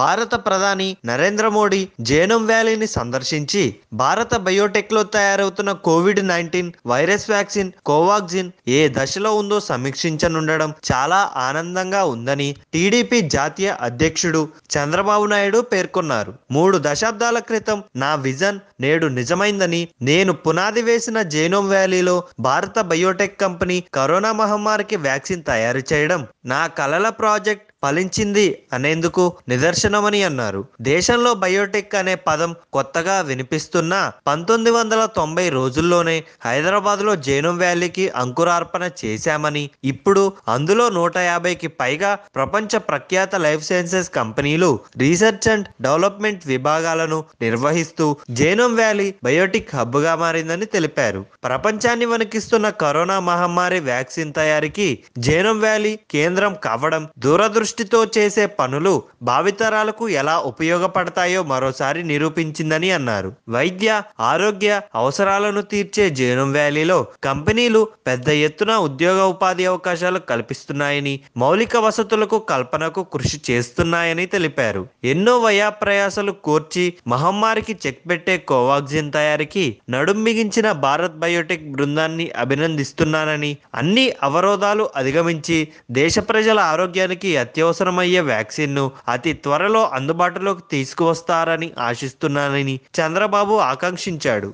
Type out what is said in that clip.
భారత ప్రధాని నరేంద్ర మోడీ జేనం వ్యాలీని సందర్శించి భారత బయోటెక్లో తయారవుతున్న COVID nineteen virus vaccine Covaxin ఏ దశలో ఉందో సమీక్షించనుండడం చాలా ఆనందంగా ఉందని టీడీపీ జాతీయ అధ్యక్షుడు చంద్రబాబు నాయుడు పేర్కొన్నారు మూడు దశాబ్దాల క్రితం నా విజన్ నేడు నిజమైందని నేను పునాది వేసిన జేనోమ్ వ్యాలీలో భారత బయోటెక్ కంపెనీ కరోనా మహమ్మారికి వ్యాక్సిన్ తయారు చేయడం నా కలల ప్రాజెక్ట్ ఫలించింది అనేందుకు నిదర్శనమని అన్నారు దేశంలో బయోటెక్ అనే పదం కొత్తగా వినిపిస్తున్నా పంతొమ్మిది వందల తొంభై రోజుల్లోనే హైదరాబాద్లో జైనం వ్యాలీకి అంకురార్పణ చేశామని ఇప్పుడు అందులో నూట యాభైకి పైగా ప్రపంచ ప్రఖ్యాత లైఫ్ సైన్సెస్ కంపెనీలు రీసెర్చ్ అండ్ డెవలప్మెంట్ విభాగాలను నిర్వహిస్తూ జైనం వ్యాలీ బయోటిక్ హబ్గా మారిందని తెలిపారు ప్రపంచాన్ని వణికిస్తున్న కరోనా మహమ్మారి వ్యాక్సిన్ తయారీకి జైనం వ్యాలీ కేంద్రం కావడం దూరదృష్టి దృష్టితో చేసే పనులు భావితరాలకు ఎలా ఉపయోగపడతాయో మరోసారి నిరూపించిందని అన్నారు వైద్య ఆరోగ్య అవసరాలను తీర్చే జీనం వ్యాలీలో కంపెనీలు పెద్ద ఎత్తున ఉద్యోగ ఉపాధి అవకాశాలు కల్పిస్తున్నాయని మౌలిక వసతులకు కల్పనకు కృషి చేస్తున్నాయని తెలిపారు ఎన్నో వయాప్రయాసాలు కోర్చి మహమ్మారికి చెక్ పెట్టే కోవాక్సిన్ తయారీకి నడుం మిగించిన భారత్ బయోటెక్ బృందాన్ని అభినందిస్తున్నానని అన్ని అవరోధాలు అధిగమించి దేశ ప్రజల ఆరోగ్యానికి అత్య అత్యవసరమయ్యే వ్యాక్సిన్ను అతి త్వరలో అందుబాటులోకి తీసుకువస్తారని ఆశిస్తున్నానని చంద్రబాబు ఆకాంక్షించాడు